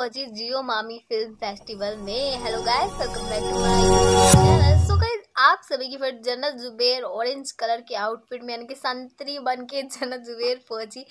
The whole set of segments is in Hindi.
पहुंची जियो मामी फिल्म फेस्टिवल में hello guys welcome back to my channel so आप सभी की फिर जन्नत जुबेर ऑरेंज कलर के आउटफिट में यानी कि संतरी बन के जन्नत जुबेर पहुंची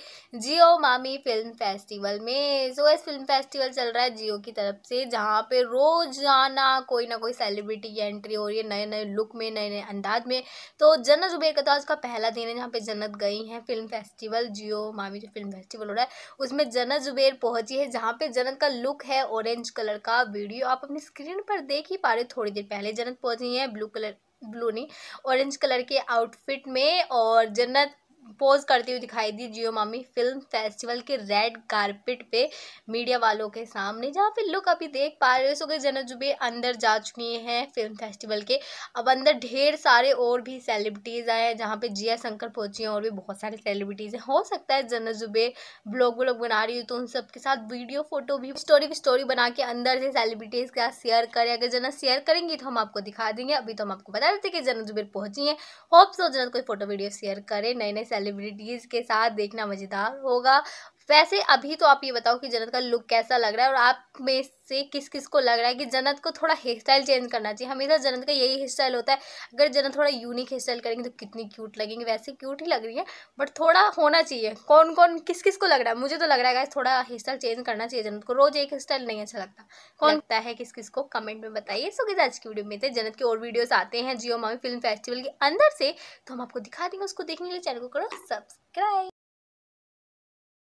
जियो मामी फिल्म फेस्टिवल में सो इस फिल्म फेस्टिवल चल रहा है जियो की तरफ से जहाँ पे रोजाना कोई ना कोई सेलिब्रिटी की एंट्री हो रही है नए नए लुक में नए नए अंदाज में तो जन्नत जुबेर का तो आज का पहला दिन है जहाँ पे जन्नत गई है फिल्म फेस्टिवल जियो मामी जो फिल्म फेस्टिवल हो रहा है उसमें जन्नत जुबेर पहुंची है जहाँ पे जन्नत का लुक है ऑरेंज कलर का वीडियो आप अपनी स्क्रीन पर देख ही पा रहे थोड़ी देर पहले जन्नत पहुंची है ब्लू कलर ब्लू नहीं ऑरेंज कलर के आउटफिट में और जन्नत पोज करती हुई दिखाई दी जियो मामी फिल्म फेस्टिवल के रेड कारपेट पे मीडिया वालों के सामने जहाँ पे लुक अभी देख पा रहे हो सो जनक जुबे अंदर जा चुकी हैं फिल्म फेस्टिवल के अब अंदर ढेर सारे और भी सेलिब्रिटीज़ आए हैं जहाँ पे जिया शंकर पहुंची हैं और भी बहुत सारे सेलिब्रिटीज़ हैं हो सकता है जनक जुबे ब्लॉग व्लॉग बना रही हूँ तो उन सबके साथ वीडियो फोटो भी स्टोरी की स्टोरी बना के अंदर से सेलिब्रिटीज़ के साथ शेयर करें अगर जना शेयर करेंगी तो हम आपको दिखा देंगे अभी तो हम आपको बता देते कि जुबे पहुंची है होप्स और सो कोई फोटो वीडियो शेयर करें नए नए सेलिब्रिटीज़ के साथ देखना मज़ेदार होगा वैसे अभी तो आप ये बताओ कि जन्नत का लुक कैसा लग रहा है और आप में से किस किस को लग रहा है कि जन्नत को थोड़ा हेयर स्टाइल चेंज करना चाहिए हमेशा जन्नत का यही हेयर स्टाइल होता है अगर जन्नत थोड़ा यूनिक हेयर स्टाइल करेंगे तो कितनी क्यूट लगेंगे वैसे क्यूट ही लग रही है बट थोड़ा होना चाहिए कौन कौन किस किस को लग रहा है मुझे तो लग रहा है थोड़ा हेयर स्टाइल चेंज करना चाहिए जन्नत को रोज एक हेयर स्टाइल नहीं अच्छा लगता कौन लगता है किस किस को कमेंट में बताइए सो कि आज की वीडियो में थे जन्नत के और वीडियोज़ आते हैं जियो मामी फिल्म फेस्टिवल के अंदर से तो हम आपको दिखा देंगे उसको देखने के लिए चैनल को करो सब्सक्राइब